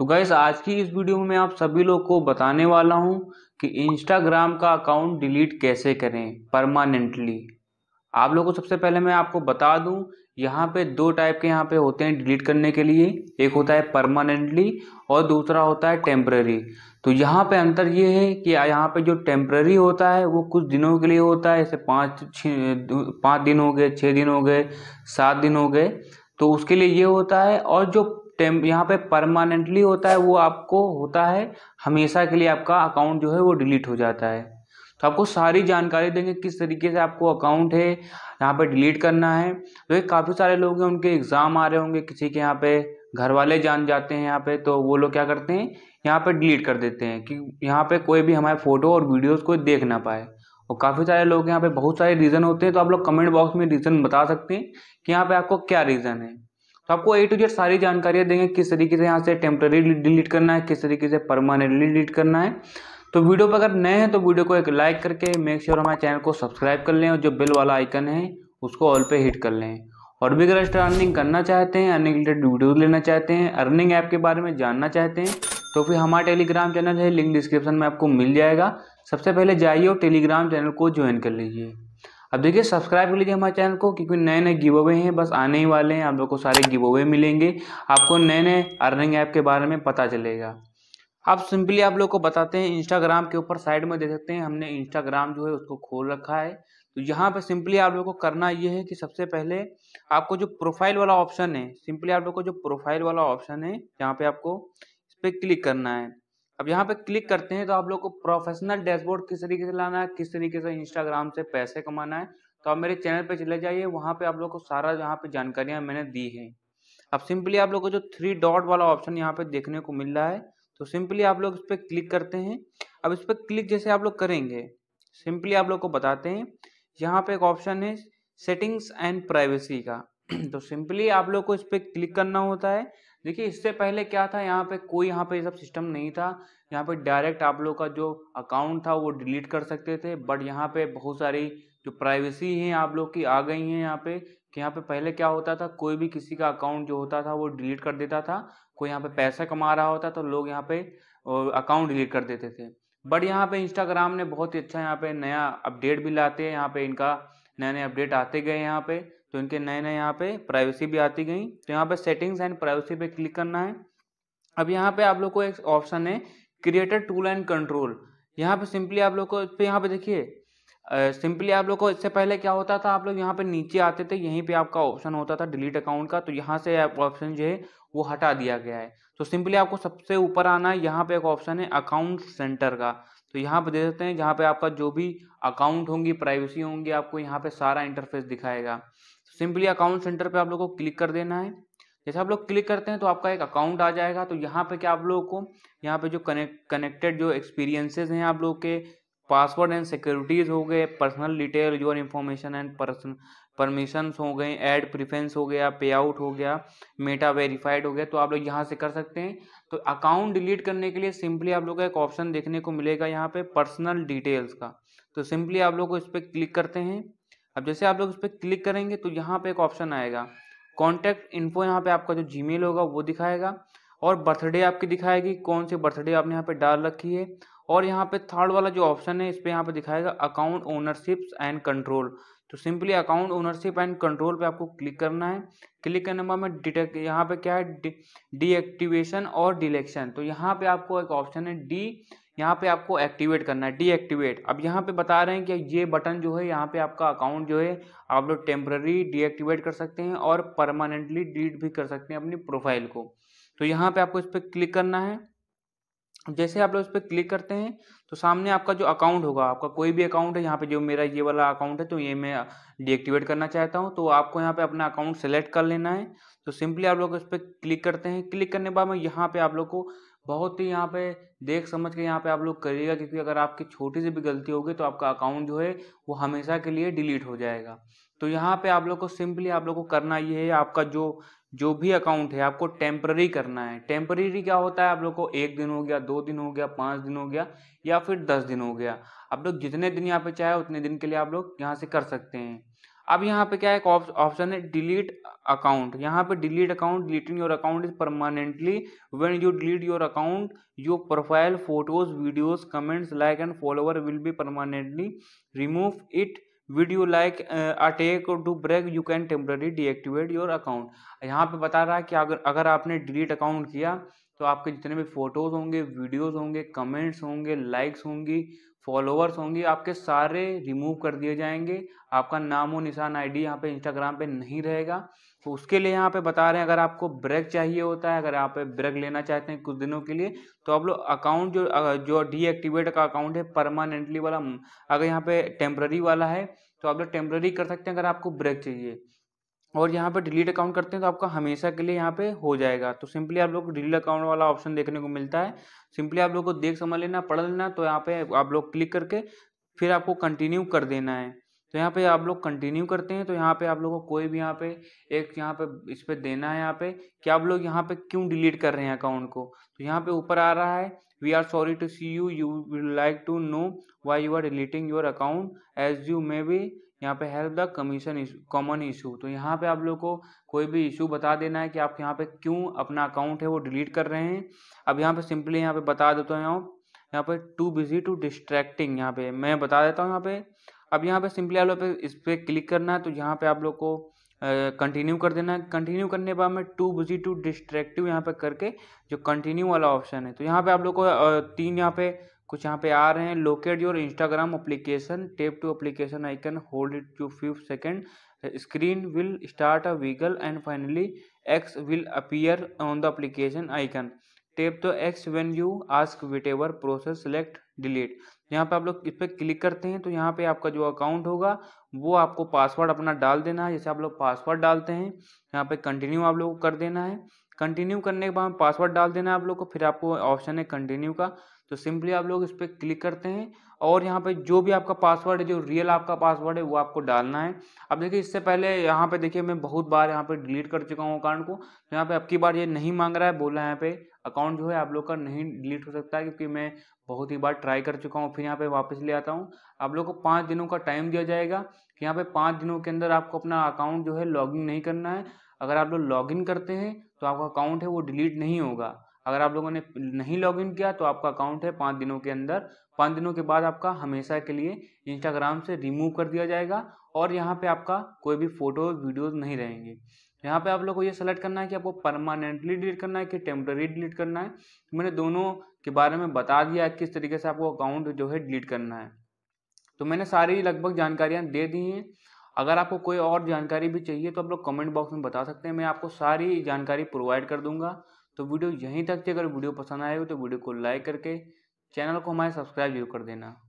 तो गैस आज की इस वीडियो में मैं आप सभी लोग को बताने वाला हूँ कि इंस्टाग्राम का अकाउंट डिलीट कैसे करें परमानेंटली आप लोगों को सबसे पहले मैं आपको बता दूं यहाँ पे दो टाइप के यहाँ पे होते हैं डिलीट करने के लिए एक होता है परमानेंटली और दूसरा होता है टेम्प्ररी तो यहाँ पे अंतर ये है कि यहाँ पे जो टेम्प्ररी होता है वो कुछ दिनों के लिए होता है जैसे पाँच छः पाँच दिन हो गए छः दिन हो गए सात दिन हो गए तो उसके लिए ये होता है और जो टेम यहाँ पे परमानेंटली होता है वो आपको होता है हमेशा के लिए आपका अकाउंट जो है वो डिलीट हो जाता है तो आपको सारी जानकारी देंगे किस तरीके से आपको अकाउंट है यहाँ पे डिलीट करना है तो ये काफ़ी सारे लोग हैं उनके एग्ज़ाम आ रहे होंगे किसी के यहाँ पे घर वाले जान जाते हैं यहाँ पे तो वो लोग क्या करते हैं यहाँ पे डिलीट कर देते हैं कि यहाँ पे कोई भी हमारे फ़ोटो और वीडियोस को देख ना पाए और काफ़ी सारे लोग यहाँ पे बहुत सारे रीज़न होते हैं तो आप लोग कमेंट बॉक्स में रीज़न बता सकते हैं कि यहाँ पे आपको क्या रीज़न है तो आपको ए टू जेड सारी जानकारियाँ देंगे किस तरीके से यहाँ से टेम्प्रेरी डिलीट करना है किस तरीके से परमानेंटली डिलीट करना है तो वीडियो पर अगर नए हैं तो वीडियो को एक लाइक करके मेक श्योर हमारे चैनल को सब्सक्राइब कर लें और जो बिल वाला आइकन है उसको ऑल पे हिट कर लें और भी अगर एक्स्ट्रा अर्निंग करना चाहते हैं अर्निंग रिलेटेड वीडियो लेना चाहते हैं अर्निंग ऐप के बारे में जानना चाहते हैं तो फिर हमारा टेलीग्राम चैनल है लिंक डिस्क्रिप्शन में आपको मिल जाएगा सबसे पहले जाइए और टेलीग्राम चैनल को ज्वाइन कर लीजिए अब देखिए सब्सक्राइब कर लीजिए हमारे चैनल को क्योंकि नए नए गिव अवे हैं बस आने ही वाले हैं आप लोग को सारे गिव अवे मिलेंगे आपको नए नए अर्निंग ऐप के बारे में पता चलेगा अब सिंपली आप लोग को बताते हैं इंस्टाग्राम के ऊपर साइड में देख सकते हैं हमने इंस्टाग्राम जो है उसको खोल रखा है तो यहाँ पर सिंपली आप लोग को करना ये है कि सबसे पहले आपको जो प्रोफाइल वाला ऑप्शन है सिंपली आप लोग को जो प्रोफाइल वाला ऑप्शन है यहाँ पे आपको इस पर क्लिक करना है अब यहाँ पे क्लिक करते हैं तो आप लोग को प्रोफेशनल डैशबोर्ड किस तरीके से लाना है किस तरीके से इंस्टाग्राम से पैसे कमाना है तो आप मेरे चैनल पे चले जाइए वहाँ पे आप लोग को सारा यहाँ पे जानकारियाँ मैंने दी है अब सिंपली आप लोग को जो थ्री डॉट वाला ऑप्शन यहाँ पे देखने को मिल रहा है तो सिंपली आप लोग इस पर क्लिक करते हैं अब इस पर क्लिक जैसे आप लोग करेंगे सिंपली आप लोग को बताते हैं यहाँ पे एक ऑप्शन है सेटिंग्स एंड प्राइवेसी का तो सिंपली आप लोग को इस पर क्लिक करना होता है देखिए इससे पहले क्या था यहाँ पे कोई यहाँ पे ये सब सिस्टम नहीं था यहाँ पे डायरेक्ट आप लोग का जो अकाउंट था वो डिलीट कर सकते थे बट यहाँ पे बहुत सारी जो प्राइवेसी है आप लोग की आ गई है यहाँ पे कि यहाँ पे पहले क्या होता था कोई भी किसी का अकाउंट जो होता था वो डिलीट कर देता था कोई यहाँ पे पैसा कमा रहा होता तो लोग यहाँ पे अकाउंट डिलीट कर देते थे बट यहाँ पे इंस्टाग्राम ने बहुत ही अच्छा यहाँ पे नया अपडेट भी लाते हैं यहाँ पे इनका नए नए अपडेट आते गए यहाँ पे तो इनके नए नए यहाँ पे प्राइवेसी भी आती गई तो यहाँ पे सेटिंग्स एंड प्राइवेसी पे क्लिक करना है अब यहाँ पे आप लोग को एक ऑप्शन है क्रिएटर टूल एंड कंट्रोल यहाँ पे सिंपली आप लोग को पे यहाँ पे देखिए सिंपली आप लोग को इससे पहले क्या होता था आप लोग यहाँ पे नीचे आते थे यहीं पे आपका ऑप्शन होता था डिलीट अकाउंट का तो यहाँ से ऑप्शन जो है वो हटा दिया गया है तो सिंपली आपको सबसे ऊपर आना है यहाँ पे एक ऑप्शन है अकाउंट सेंटर का तो यहाँ पे दे सकते हैं जहाँ पे आपका जो भी अकाउंट होंगी प्राइवेसी होंगी आपको यहाँ पे सारा इंटरफेस दिखाएगा सिंपली अकाउंट सेंटर पे आप लोग को क्लिक कर देना है जैसे आप लोग क्लिक करते हैं तो आपका एक अकाउंट आ जाएगा तो यहाँ पे क्या आप लोगों को यहाँ पे जो कनेक्ट कनेक्टेड जो एक्सपीरियंसेस हैं आप लोग के पासवर्ड एंड सिक्योरिटीज हो गए personal detail your information and person permissions हो गए एड प्रिफेंस हो गया पे आउट हो गया मेटा वेरीफाइड हो गया तो आप लोग यहाँ से कर सकते हैं तो अकाउंट डिलीट करने के लिए सिंपली आप लोग का एक ऑप्शन देखने को मिलेगा यहाँ पे पर्सनल डिटेल्स का तो सिंपली आप लोग को इस पर क्लिक करते हैं अब जैसे आप लोग उस पर क्लिक करेंगे तो यहाँ पे एक ऑप्शन आएगा कॉन्टैक्ट इन्फो यहाँ पे आपका जो जीमेल होगा वो दिखाएगा और बर्थडे आपकी दिखाएगी कौन सी बर्थडे आपने यहाँ पे डाल रखी है और यहाँ पे थर्ड वाला जो ऑप्शन है इस पर यहाँ पे दिखाएगा अकाउंट ओनरशिप एंड कंट्रोल तो simply account ownership and control पे आपको क्लिक करना है क्लिक करने बाद में यहाँ पे क्या है डीएक्टिवेशन और डिलेक्शन तो यहाँ पे आपको एक ऑप्शन है डी यहाँ पे आपको एक्टिवेट करना है डीएक्टिवेट अब यहाँ पे बता रहे हैं कि ये बटन जो है यहाँ पे आपका अकाउंट जो है आप लोग टेम्प्ररी डीएक्टिवेट कर सकते हैं और परमानेंटली डिलीट भी कर सकते हैं अपनी प्रोफाइल को तो यहाँ पे आपको इस पर क्लिक करना है जैसे आप लोग इस पर क्लिक करते हैं तो सामने आपका जो अकाउंट होगा आपका कोई भी अकाउंट है यहाँ पे जो मेरा ये वाला अकाउंट है तो ये मैं डीएक्टिवेट करना चाहता हूँ तो आपको यहाँ पे अपना अकाउंट सेलेक्ट कर लेना है तो सिंपली आप लोग इस पर क्लिक करते हैं क्लिक करने के बाद में यहाँ पे आप लोग को बहुत ही यहाँ पे देख समझ के यहाँ पे आप लोग करिएगा क्योंकि अगर आपकी छोटी सी भी गलती होगी तो आपका अकाउंट जो है वो हमेशा के लिए डिलीट हो जाएगा तो यहाँ पे आप लोग को सिंपली आप लोग को करना ये है आपका जो जो भी अकाउंट है आपको टेम्प्ररी करना है टेम्प्ररी क्या होता है आप लोग को एक दिन हो गया दो दिन हो गया पाँच दिन हो गया या फिर दस दिन हो गया आप लोग जितने दिन यहाँ पे चाहे उतने दिन के लिए आप लोग यहाँ से कर सकते हैं अब यहाँ पे क्या है ऑप्शन है डिलीट अकाउंट यहाँ पे delete account deleting your account is permanently when you delete your account your profile photos videos comments like and follower will be permanently remove it video like attack to break you can temporary deactivate your account यहाँ पे बता रहा है कि अगर अगर आपने delete account किया तो आपके जितने भी फ़ोटोज़ होंगे वीडियोज़ होंगे कमेंट्स होंगे लाइक्स होंगी फॉलोअर्स होंगे आपके सारे रिमूव कर दिए जाएंगे आपका नाम और निशान आईडी यहाँ पे इंस्टाग्राम पे नहीं रहेगा तो उसके लिए यहाँ पे बता रहे हैं अगर आपको ब्रेक चाहिए होता है अगर आप ब्रेक लेना चाहते हैं कुछ दिनों के लिए तो आप लोग अकाउंट जो जो डीएक्टिवेट का अकाउंट है परमानेंटली वाला अगर यहाँ पे टेम्प्ररी वाला है तो आप लोग टेम्प्ररी कर सकते हैं अगर आपको ब्रेक चाहिए और यहाँ पे डिलीट अकाउंट करते हैं तो आपका हमेशा के लिए यहाँ पे हो जाएगा तो सिंपली आप लोग डिलीट अकाउंट वाला ऑप्शन देखने को मिलता है सिंपली आप लोग को देख समझ लेना पढ़ लेना तो यहाँ पे आप लोग क्लिक करके फिर आपको कंटिन्यू कर देना है तो यहाँ पे आप लोग कंटिन्यू करते हैं तो यहाँ पे आप लोग को कोई भी यहाँ पे एक यहाँ पे इस पर देना है यहाँ पे कि आप लोग यहाँ पे क्यों डिलीट कर रहे हैं अकाउंट को तो यहाँ पे ऊपर आ रहा है we are sorry to see you you like to know why you are deleting your account as you may be यहाँ पे help the commission issue common issue तो यहाँ पे आप लोग को कोई भी इशू बता देना है कि आप यहाँ पे क्यों अपना अकाउंट है वो डिलीट कर रहे हैं अब यहाँ पे सिंपली यहाँ पे बता देता हूँ यहाँ पे टू बिजी टू डिस्ट्रैक्टिंग यहाँ पे मैं बता देता हूँ यहाँ पे अब यहाँ पे सिंपली आप लोग इस पर क्लिक करना है तो यहाँ पे आप लोग को कंटिन्यू uh, कर देना है कंटिन्यू करने के बाद में टू बिजी टू डिस्ट्रैक्टिव यहाँ पे करके जो कंटिन्यू वाला ऑप्शन है तो यहाँ पे आप लोग को uh, तीन यहाँ पे कुछ यहाँ पे आ रहे हैं locate your Instagram application tap to application icon hold it to few second screen will start a wiggle and finally X will appear on the application icon tap to X when you ask whatever process select delete यहाँ पे आप लोग इस पर click करते हैं तो यहाँ पे आपका जो अकाउंट होगा वो आपको पासवर्ड अपना डाल देना है जैसे आप लोग पासवर्ड डालते हैं यहाँ पे कंटिन्यू आप लोग को कर देना है कंटिन्यू करने के बाद पासवर्ड डाल देना है आप लोग को फिर आपको ऑप्शन है कंटिन्यू का तो सिंपली आप लोग इस पर क्लिक करते हैं और यहाँ पे जो भी आपका पासवर्ड है जो रियल आपका पासवर्ड है वो आपको डालना है अब देखिए इससे पहले यहाँ पे देखिए मैं बहुत बार यहाँ पे डिलीट कर चुका हूँ अकाउंट को तो यहाँ पे अब की बार ये नहीं मांग रहा है बोल रहा है यहाँ पे अकाउंट जो है आप लोग का नहीं डिलीट हो सकता है क्योंकि मैं बहुत ही बार ट्राई कर चुका हूँ फिर यहाँ पे वापस ले आता हूँ आप लोग को पाँच दिनों का टाइम दिया जाएगा कि यहाँ पे पाँच दिनों के अंदर आपको अपना अकाउंट जो है लॉगिन नहीं करना है अगर आप लोग लॉगिन करते हैं तो आपका अकाउंट है वो डिलीट नहीं होगा अगर आप लोगों ने नहीं लॉगिन किया तो आपका अकाउंट है पाँच दिनों के अंदर पाँच दिनों के बाद आपका हमेशा के लिए इंस्टाग्राम से रिमूव कर दिया जाएगा और यहाँ पे आपका कोई भी फ़ोटो वीडियोज नहीं रहेंगे यहाँ पे आप लोगों को ये सेलेक्ट करना है कि आपको परमानेंटली डिलीट करना है कि टेम्प्रेरी डिलीट करना है मैंने दोनों के बारे में बता दिया है किस तरीके से आपको अकाउंट जो है डिलीट करना है तो मैंने सारी लगभग जानकारियाँ दे दी हैं अगर आपको कोई और जानकारी भी चाहिए तो आप लोग कमेंट बॉक्स में बता सकते हैं मैं आपको सारी जानकारी प्रोवाइड कर दूंगा तो वीडियो यहीं तक थी अगर वीडियो पसंद आए हो तो वीडियो को लाइक करके चैनल को हमारे सब्सक्राइब जरूर कर देना